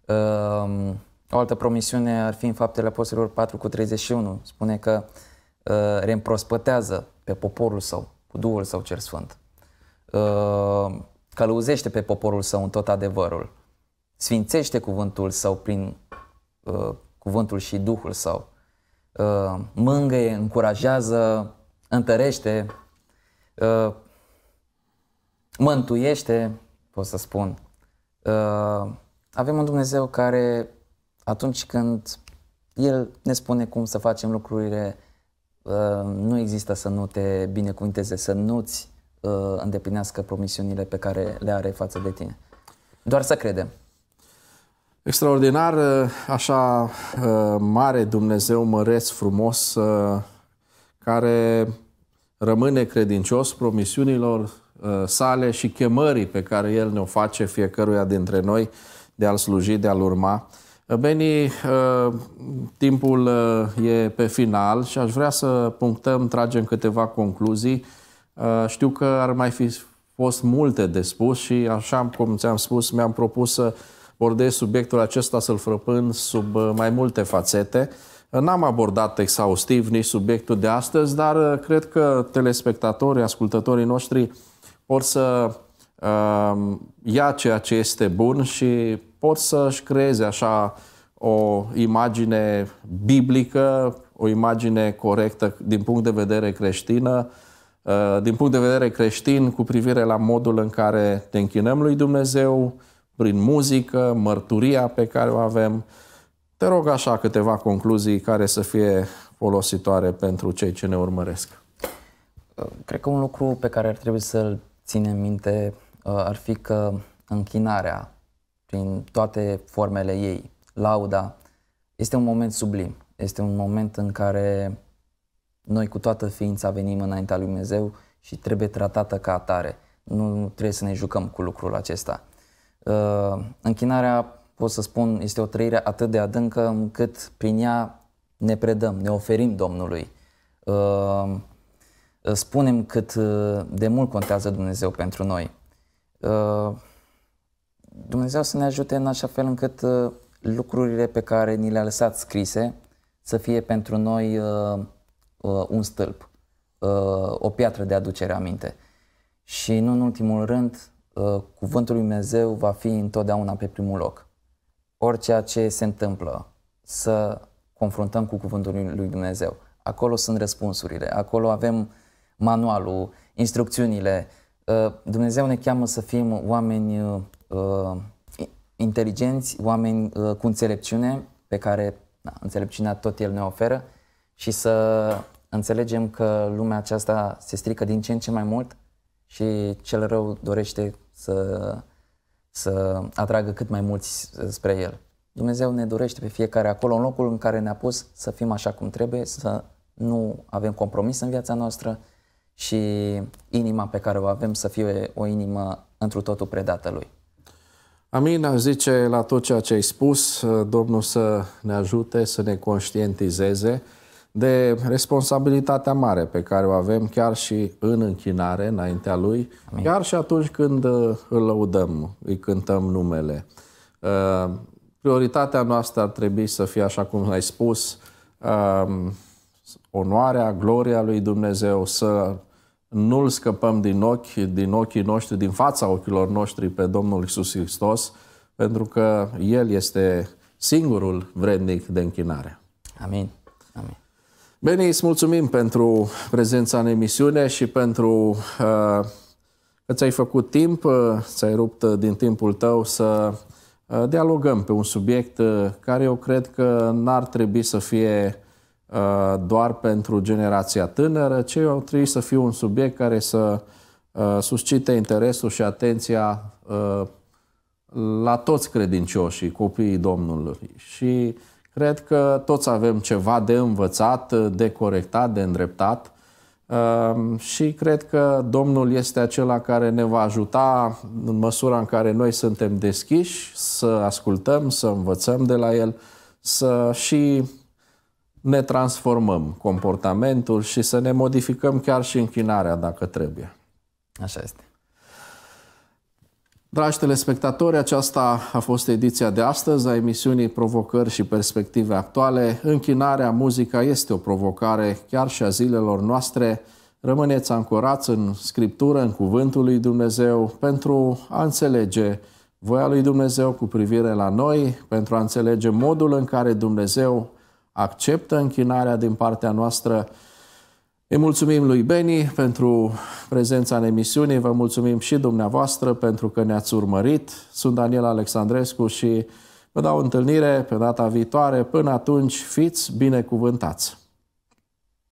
Uh, o altă promisiune ar fi în faptele apostolilor 4 cu 31. Spune că reîmprospătează pe poporul său, cu Duhul său cel sfânt. Ă, călăuzește pe poporul său în tot adevărul. Sfințește cuvântul său prin ă, cuvântul și Duhul său. Ă, Mângăie, încurajează, întărește, mântuiește, pot să spun. Avem un Dumnezeu care atunci când El ne spune cum să facem lucrurile Uh, nu există să nu te binecuvinteze, să nu-ți uh, îndeplinească promisiunile pe care le are față de tine. Doar să credem. Extraordinar, uh, așa mare Dumnezeu măreț, frumos, care rămâne credincios promisiunilor sale și chemării pe care El ne-o face fiecăruia dintre noi de a-L sluji, de a-L urma. Beni, uh, timpul uh, e pe final și aș vrea să punctăm, tragem câteva concluzii. Uh, știu că ar mai fi fost multe de spus și așa cum ți-am spus, mi-am propus să bordez subiectul acesta, să-l frăpând sub mai multe fațete. N-am abordat exhaustiv nici subiectul de astăzi, dar cred că telespectatorii, ascultătorii noștri pot să uh, ia ceea ce este bun și pot să-și creeze așa o imagine biblică, o imagine corectă din punct de vedere creștină, uh, din punct de vedere creștin cu privire la modul în care ne închinăm lui Dumnezeu, prin muzică, mărturia pe care o avem. Te rog așa câteva concluzii care să fie folositoare pentru cei ce ne urmăresc. Uh, cred că un lucru pe care ar trebui să-l ținem minte uh, ar fi că închinarea prin toate formele ei, lauda, este un moment sublim. Este un moment în care noi cu toată ființa venim înaintea lui Dumnezeu și trebuie tratată ca atare. Nu trebuie să ne jucăm cu lucrul acesta. Uh, închinarea, pot să spun, este o trăire atât de adâncă încât prin ea ne predăm, ne oferim Domnului. Uh, spunem cât uh, de mult contează Dumnezeu pentru noi. Dumnezeu să ne ajute în așa fel încât uh, lucrurile pe care ni le-a lăsat scrise să fie pentru noi uh, uh, un stâlp, o piatră de aducere aminte. Și nu în ultimul rând, cuvântul lui Dumnezeu va fi întotdeauna pe primul loc. Orice ce se întâmplă, să confruntăm cu cuvântul lui Dumnezeu. Acolo sunt răspunsurile, acolo avem manualul, instrucțiunile, Uh, Dumnezeu ne cheamă să fim oameni uh, inteligenți, oameni uh, cu înțelepciune, pe care da, înțelepciunea tot El ne oferă și să înțelegem că lumea aceasta se strică din ce în ce mai mult și cel rău dorește să, să atragă cât mai mulți spre El. Dumnezeu ne dorește pe fiecare acolo, în locul în care ne-a pus, să fim așa cum trebuie, să nu avem compromis în viața noastră, și inima pe care o avem să fie o inimă întru totul predată Lui. Amin, aș zice la tot ceea ce ai spus, Domnul să ne ajute, să ne conștientizeze de responsabilitatea mare pe care o avem chiar și în închinare înaintea Lui, Amin. chiar și atunci când uh, îl lăudăm, îi cântăm numele. Uh, prioritatea noastră ar trebui să fie, așa cum ai spus, uh, onoarea, gloria lui Dumnezeu, să nu-L scăpăm din ochi, din ochii noștri, din fața ochilor noștri pe Domnul Isus Hristos, pentru că El este singurul vrednic de închinare. Amin. Amin. Bine, îți mulțumim pentru prezența în emisiune și pentru uh, că ți-ai făcut timp, uh, ți-ai rupt uh, din timpul tău să uh, dialogăm pe un subiect uh, care eu cred că n-ar trebui să fie Uh, doar pentru generația tânără, ci eu trebuie să fie un subiect care să uh, suscite interesul și atenția uh, la toți credincioșii, copiii Domnului. Și cred că toți avem ceva de învățat, de corectat, de îndreptat și cred că Domnul este acela care ne va ajuta în măsura în care noi suntem deschiși să ascultăm, să învățăm de la El, să și ne transformăm comportamentul și să ne modificăm chiar și închinarea dacă trebuie. Așa este. Dragi telespectatori, aceasta a fost ediția de astăzi a emisiunii Provocări și Perspective Actuale. Închinarea, muzica este o provocare chiar și a zilelor noastre. Rămâneți ancorați în Scriptură, în Cuvântul lui Dumnezeu, pentru a înțelege voia lui Dumnezeu cu privire la noi, pentru a înțelege modul în care Dumnezeu acceptă închinarea din partea noastră. Îi mulțumim lui Beni pentru prezența în emisiune, vă mulțumim și dumneavoastră pentru că ne-ați urmărit. Sunt Daniel Alexandrescu și vă dau întâlnire pe data viitoare. Până atunci, fiți binecuvântați!